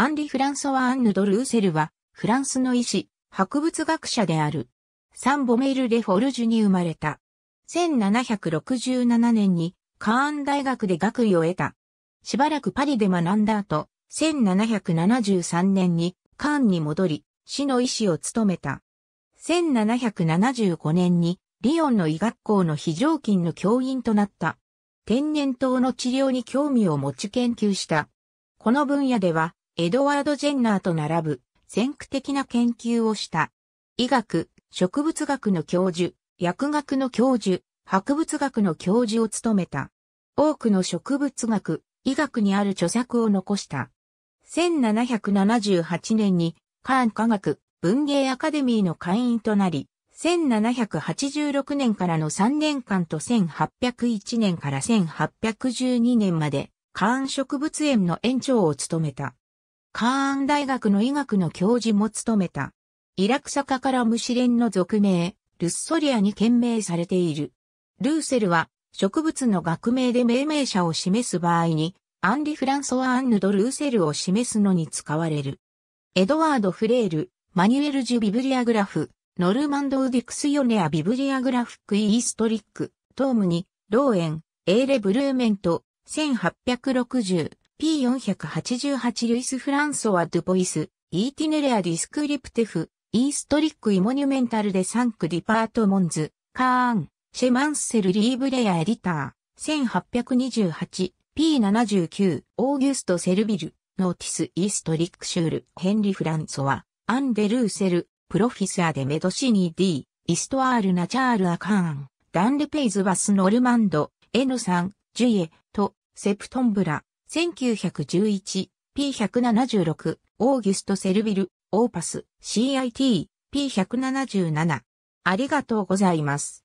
アンリ・フランソワ・アンヌ・ド・ルーセルは、フランスの医師、博物学者である。サンボメール・レ・フォルジュに生まれた。1767年に、カーン大学で学位を得た。しばらくパリで学んだ後、1773年にカーンに戻り、市の医師を務めた。1775年にリヨンの医学校の非常勤の教員となった。天然痘の治療に興味を持ち研究した。この分野ではエドワード・ジェンナーと並ぶ先駆的な研究をした。医学、植物学の教授、薬学の教授、博物学の教授を務めた。多くの植物学、医学にある著作を残した。1778年にカーン科学文芸アカデミーの会員となり、1786年からの3年間と1801年から1812年まで、カーン植物園の園長を務めた。カーン大学の医学の教授も務めた。イラクサカからムシレンの俗名、ルッソリアに懸名されている。ルーセルは植物の学名で命名者を示す場合に、アンリ・フランソワ・アンヌ・ド・ルーセルを示すのに使われる。エドワード・フレール、マニュエル・ジュ・ビブリアグラフ、ノルマンド・ウディクス・ヨネア・ビブリアグラフク・イーストリック、トームに、ローエン、エーレ・ブルーメント、1860、P488 ルイス・フランソワ・ドゥ・ボイス、イーティネレア・ディスクリプティフ、イーストリック・イモニュメンタル・デ・サンク・ディパート・モンズ、カーン、シェマンセル・リーブレア・エディター、1828、P79、オーギュスト・セルビル、ノーティス・イーストリック・シュール、ヘンリ・フランソワ、アンデ・ルーセル、プロフィスア・デ・メドシニー・ディ、イストアール・ナチャール・ア・カーン、ダンレ・ペイズ・バス・ノルマンド、エノサン、ジュイエ、と、セプトンブラ、1911、P176、オーギュスト・セルビル、オーパス、CIT、P177。ありがとうございます。